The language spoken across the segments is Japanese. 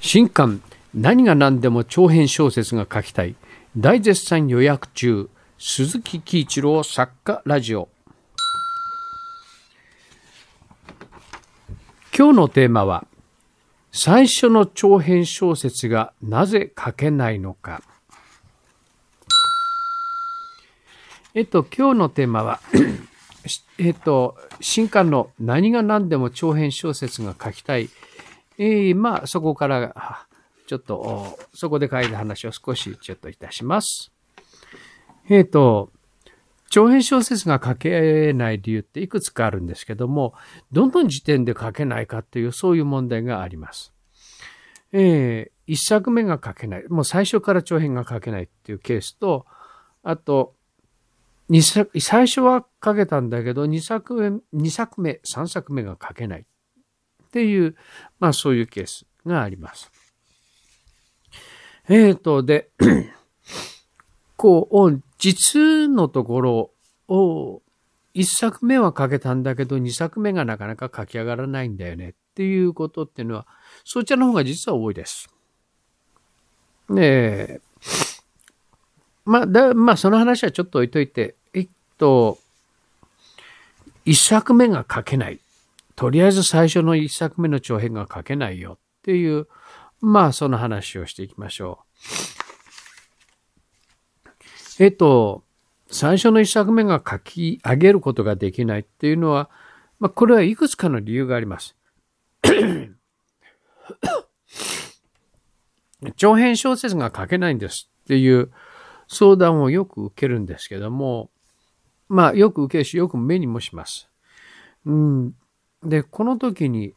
新刊何が何でも長編小説が書きたい大絶賛予約中鈴木喜一郎作家ラジオ今日のテーマは最初の長編小説がなぜ書けないのかえっと今日のテーマはえっと新刊の何が何でも長編小説が書きたいえー、まあ、そこから、ちょっと、そこで書いた話を少しちょっといたします。えっ、ー、と、長編小説が書けない理由っていくつかあるんですけども、どの時点で書けないかという、そういう問題があります。えー、一作目が書けない。もう最初から長編が書けないっていうケースと、あと、二作、最初は書けたんだけど、作目、二作目、三作目が書けない。っていう、まあそういうケースがあります。えっ、ー、と、で、こう、実のところを、一作目は書けたんだけど、二作目がなかなか書き上がらないんだよねっていうことっていうのは、そちらの方が実は多いです。ねえ。まあ、だ、まあ、その話はちょっと置いといて、えっと、一作目が書けない。とりあえず最初の一作目の長編が書けないよっていう、まあその話をしていきましょう。えっと、最初の一作目が書き上げることができないっていうのは、まあこれはいくつかの理由があります。長編小説が書けないんですっていう相談をよく受けるんですけども、まあよく受けるし、よく目にもします。うん、で、この時に、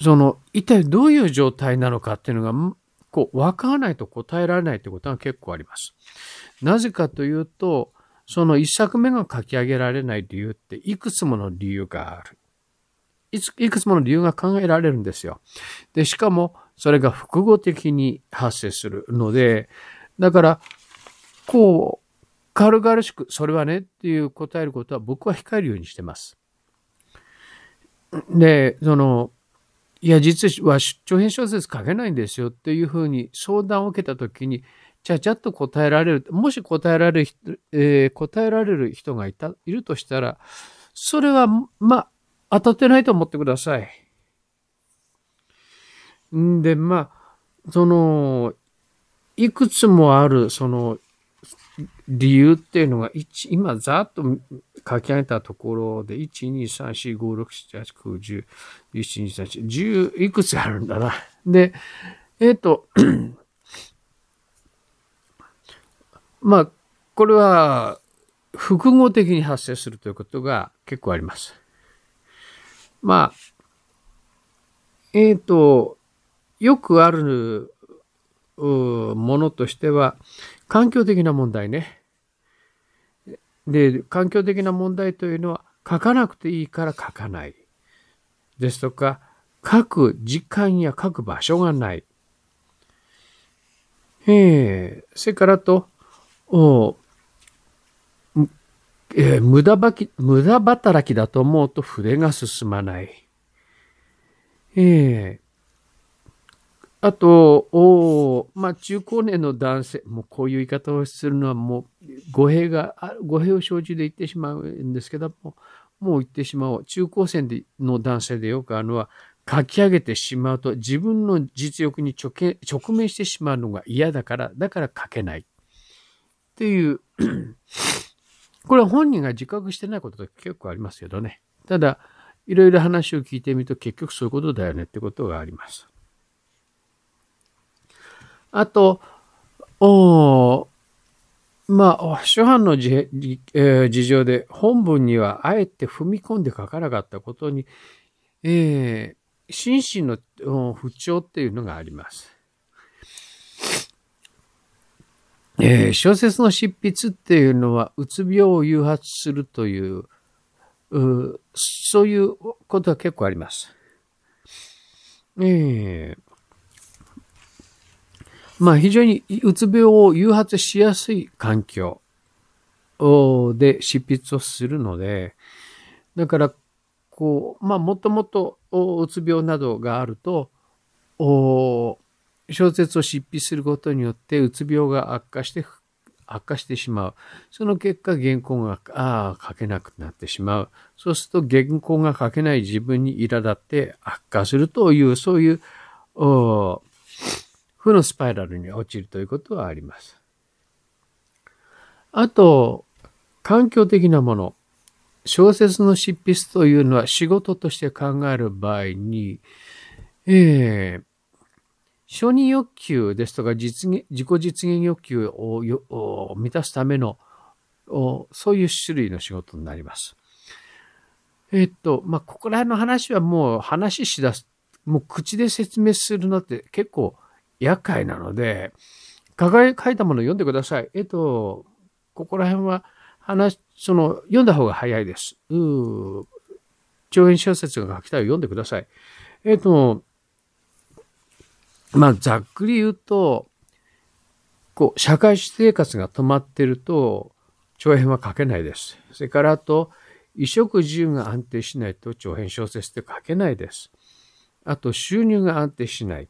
その、一体どういう状態なのかっていうのが、こう、わからないと答えられないということが結構あります。なぜかというと、その一作目が書き上げられない理由っていくつもの理由がある。いいくつもの理由が考えられるんですよ。で、しかも、それが複合的に発生するので、だから、こう、軽々しく、それはねっていう答えることは僕は控えるようにしてます。で、その、いや、実は長編小説書けないんですよっていうふうに相談を受けたときに、ちゃちゃっと答えられる、もし答えられる、えー、答えられる人がいた、いるとしたら、それは、まあ、当たってないと思ってください。んで、まあ、その、いくつもある、その、理由っていうのが、今、ざっと書き上げたところで、1、2、3、4、5、6、7、8、9、10、1、2、3、4、10いくつあるんだな。で、えっ、ー、と、まあ、これは複合的に発生するということが結構あります。まあ、えっ、ー、と、よくあるものとしては、環境的な問題ね。で、環境的な問題というのは書かなくていいから書かない。ですとか、書く時間や書く場所がない。ええー、それからと、おえー、無駄ばき、無駄働きだと思うと筆が進まない。ええあと、おまあ、中高年の男性、もうこういう言い方をするのはもう語弊が、語弊を生じで言ってしまうんですけども、もう言ってしまおう。中高生の男性でよくあるのは、書き上げてしまうと自分の実力に直面してしまうのが嫌だから、だから書けない。っていう、これは本人が自覚してないことっ結構ありますけどね。ただ、いろいろ話を聞いてみると結局そういうことだよねってことがあります。あと、おまあ、諸般のじ、えー、事情で本文にはあえて踏み込んで書かなかったことに、えー、心身の不調っていうのがあります。えー、小説の執筆っていうのは、うつ病を誘発するという、うそういうことは結構あります。えーまあ非常にうつ病を誘発しやすい環境で執筆をするので、だから、こう、まあもともとうつ病などがあると、小説を執筆することによってうつ病が悪化して、悪化してしまう。その結果原稿があ書けなくなってしまう。そうすると原稿が書けない自分に苛立って悪化するという、そういう、負のスパイラルに落ちるということはあります。あと、環境的なもの。小説の執筆というのは仕事として考える場合に、えー、承認欲求ですとか実現自己実現欲求を満たすためのそういう種類の仕事になります。えっと、まあ、ここら辺の話はもう話しだす、もう口で説明するのって結構厄介なので、書か書いたものを読んでください。えっと、ここら辺は話、その、読んだ方が早いです。う長編小説が書きたいを読んでください。えっと、まあ、ざっくり言うと、こう、社会生活が止まってると、長編は書けないです。それから、あと、衣食住が安定しないと長編小説って書けないです。あと、収入が安定しない。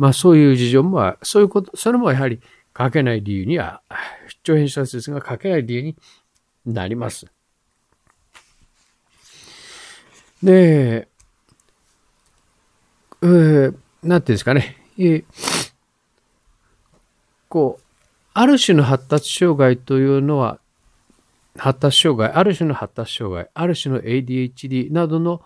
まあそういう事情も、そういうこと、それもやはり書けない理由には、長編小説が書けない理由になります。で、えー、なんていうんですかね、えー、こう、ある種の発達障害というのは、発達障害、ある種の発達障害、ある種の ADHD などの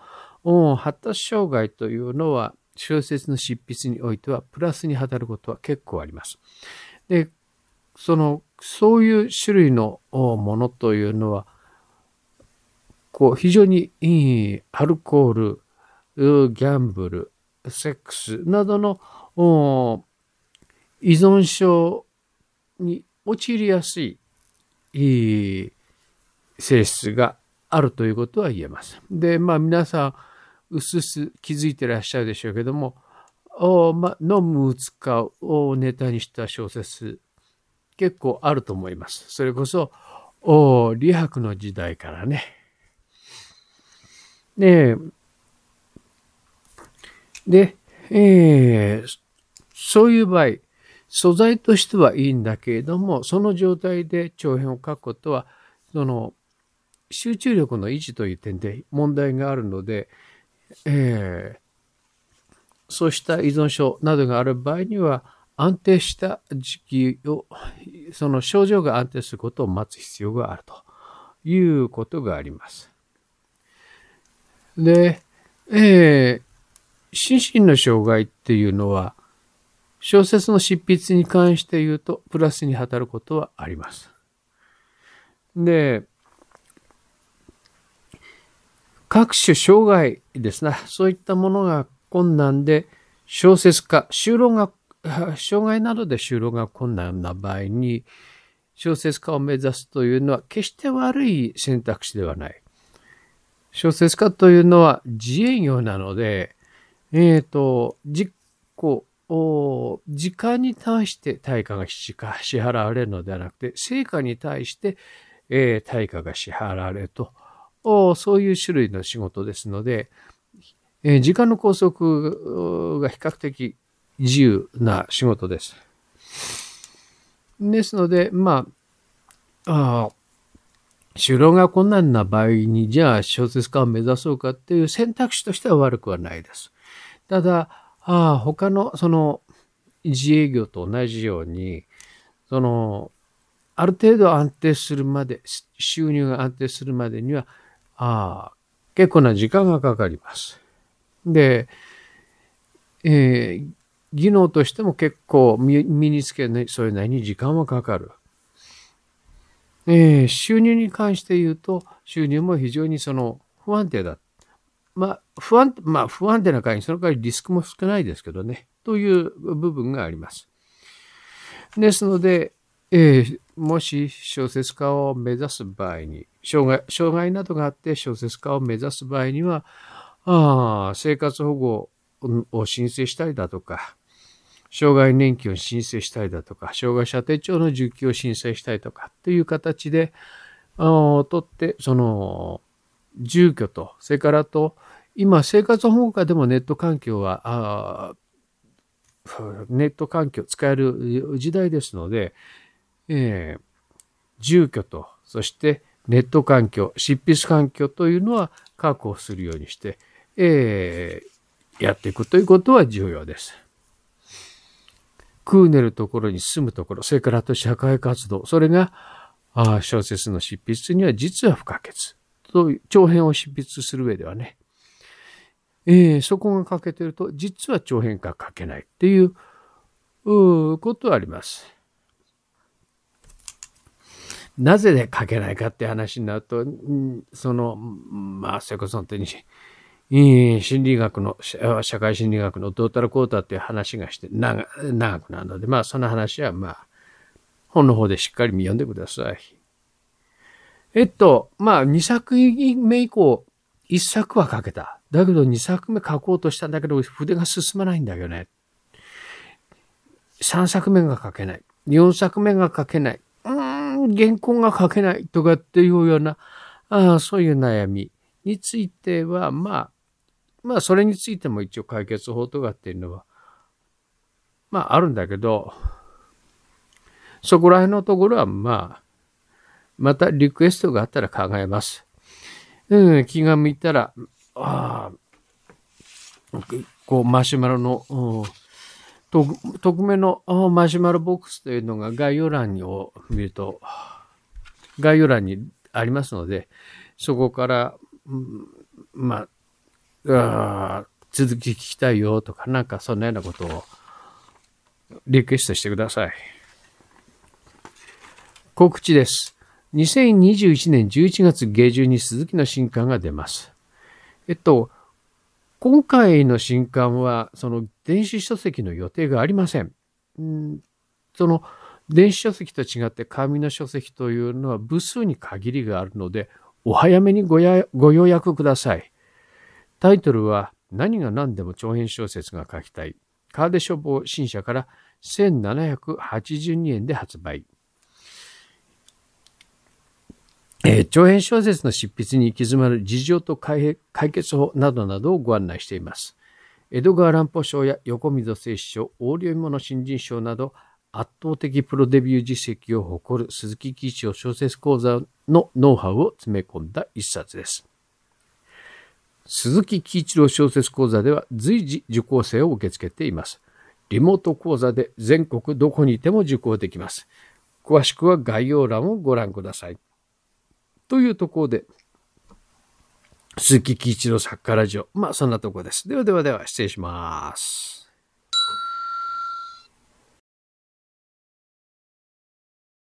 発達障害というのは、小説の執筆においてはプラスに働くことは結構あります。で、その、そういう種類のものというのは、こう、非常にいいアルコール、ギャンブル、セックスなどの依存症に陥りやすい性質があるということは言えます。で、まあ皆さん、うすす気づいてらっしゃるでしょうけども、おま、飲む打つかをネタにした小説、結構あると思います。それこそ、お李白の時代からね。で、で、えー、そういう場合、素材としてはいいんだけれども、その状態で長編を書くことは、その、集中力の維持という点で問題があるので、えー、そうした依存症などがある場合には、安定した時期を、その症状が安定することを待つ必要があるということがあります。で、えー、心身の障害っていうのは、小説の執筆に関して言うと、プラスに働くことはあります。で、各種障害ですな。そういったものが困難で、小説家、就労が、障害などで就労が困難な場合に、小説家を目指すというのは決して悪い選択肢ではない。小説家というのは自営業なので、えっ、ー、と、実行、時間に対して対価が支払われるのではなくて、成果に対して、えー、対価が支払われると。そういう種類の仕事ですので、え時間の拘束が比較的自由な仕事です。ですので、まあ、あ修労が困難な場合に、じゃあ小説家を目指そうかっていう選択肢としては悪くはないです。ただ、あ他の、その、自営業と同じように、その、ある程度安定するまで、収入が安定するまでには、あ結構な時間がかかります。で、えー、技能としても結構身につけない、それなりに時間はかかる。えー、収入に関して言うと、収入も非常にその不安定だ。まあ、不安、まあ、不安定な会に、その代わりリスクも少ないですけどね、という部分があります。ですので、えー、もし小説家を目指す場合に、障害、障害などがあって小説家を目指す場合には、あ生活保護を申請したりだとか、障害年金を申請したりだとか、障害者手帳の受給を申請したりとかっていう形で、取って、その、住居と、それからと、今、生活保護下でもネット環境は、ネット環境使える時代ですので、えー、住居と、そしてネット環境、執筆環境というのは確保するようにして、えー、やっていくということは重要です。クーネルところに住むところ、それからあと社会活動、それがあ小説の執筆には実は不可欠。と長編を執筆する上ではね、えー、そこが欠けてると実は長編が書けないっていうことはあります。なぜで書けないかって話になると、その、まあ、それこそ本当に、心理学の、社会心理学のトータルこうたっていう話がして長、長くなるので、まあ、その話は、まあ、本の方でしっかり読んでください。えっと、まあ、2作目以降、1作は書けた。だけど2作目書こうとしたんだけど、筆が進まないんだよね。3作目が書けない。4作目が書けない。原稿が書けないとかっていうような、あそういう悩みについては、まあ、まあ、それについても一応解決法とかっていうのは、まあ、あるんだけど、そこら辺のところは、まあ、またリクエストがあったら考えます。うん、気が向いたら、ああ、こう、マシュマロの、うん匿名のマシュマロボックスというのが概要欄を見ると、概要欄にありますので、そこから、まあ、あ続き聞きたいよとか、なんかそんなようなことをリクエストしてください。告知です。2021年11月下旬に鈴木の新刊が出ます。えっと、今回の新刊は、その電子書籍の予定がありません。んその電子書籍と違って紙の書籍というのは部数に限りがあるので、お早めにごやご予約ください。タイトルは、何が何でも長編小説が書きたい。カーデ書房新社から1782円で発売。えー、長編小説の執筆に行き詰まる事情と解決法などなどをご案内しています。江戸川乱歩賞や横溝正史賞、大領芋の新人賞など、圧倒的プロデビュー実績を誇る鈴木喜一郎小説講座のノウハウを詰め込んだ一冊です。鈴木喜一郎小説講座では随時受講生を受け付けています。リモート講座で全国どこにいても受講できます。詳しくは概要欄をご覧ください。というところで、鈴木喜一郎作家ラジオ。まあ、そんなところです。ではではでは、失礼します。